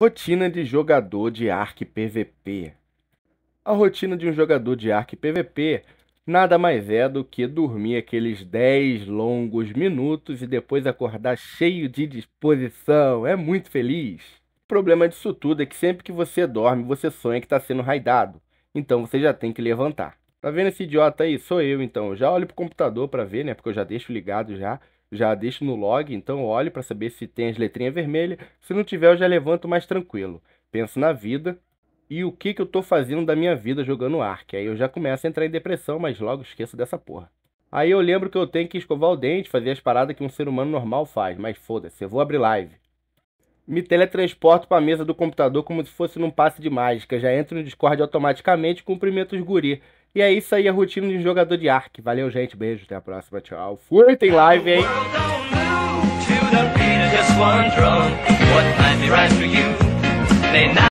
Rotina de jogador de ARK PVP. A rotina de um jogador de ARK PVP nada mais é do que dormir aqueles 10 longos minutos e depois acordar cheio de disposição. É muito feliz. O problema disso tudo é que sempre que você dorme, você sonha que está sendo raidado. Então você já tem que levantar. Tá vendo esse idiota aí? Sou eu então. Eu já olho pro computador para ver, né? Porque eu já deixo ligado já. Já deixo no log, então olho para saber se tem as letrinhas vermelhas. Se não tiver, eu já levanto mais tranquilo. Penso na vida e o que, que eu tô fazendo da minha vida jogando Ark. Aí eu já começo a entrar em depressão, mas logo esqueço dessa porra. Aí eu lembro que eu tenho que escovar o dente, fazer as paradas que um ser humano normal faz, mas foda-se, eu vou abrir live. Me teletransporto para a mesa do computador como se fosse num passe de mágica, já entro no Discord automaticamente e cumprimento os guri. E é isso aí, a rotina de um jogador de Ark. Valeu, gente. Beijo, até a próxima. Tchau. Fui, tem live, hein?